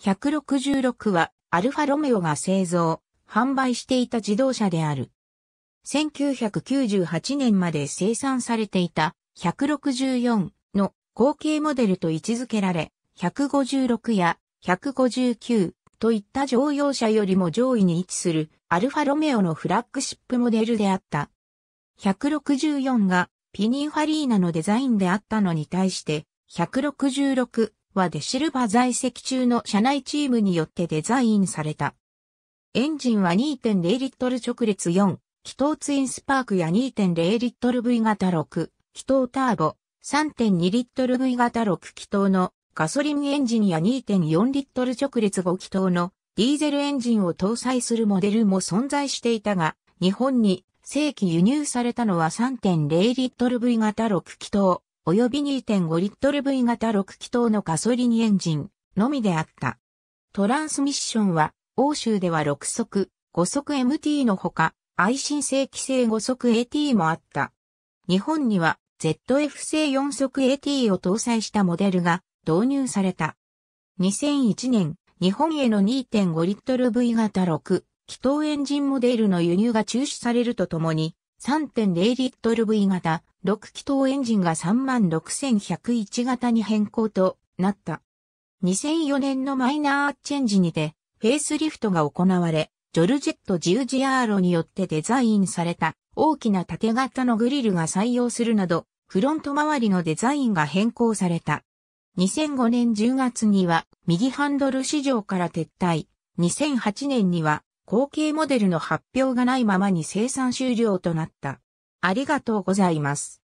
166はアルファロメオが製造、販売していた自動車である。1998年まで生産されていた164の後継モデルと位置づけられ、156や159といった乗用車よりも上位に位置するアルファロメオのフラッグシップモデルであった。164がピニンファリーナのデザインであったのに対して、166はデシルバ在籍中の社内チームによってデザインされた。エンジンは2.0リットル直列4、気筒ツインスパークや2.0リットル V 型6、気筒ターボ、3.2リットル V 型6気筒のガソリンエンジンや2.4リットル直列5気筒のディーゼルエンジンを搭載するモデルも存在していたが、日本に正規輸入されたのは3.0リットル V 型6気筒、及び2.5リットル V 型6気筒のガソリンエンジンのみであった。トランスミッションは、欧州では6速、5速 MT のほか、愛心性規制5速 AT もあった。日本には ZF 製4速 AT を搭載したモデルが導入された。2001年、日本への2.5リットル V 型6気筒エンジンモデルの輸入が中止されるとともに、3.0リットル V 型6気筒エンジンが36101型に変更となった。2004年のマイナーチェンジにて、フェイスリフトが行われ、ジョルジェット・ジュージアーロによってデザインされた大きな縦型のグリルが採用するなど、フロント周りのデザインが変更された。2005年10月には右ハンドル市場から撤退。2008年には後継モデルの発表がないままに生産終了となった。ありがとうございます。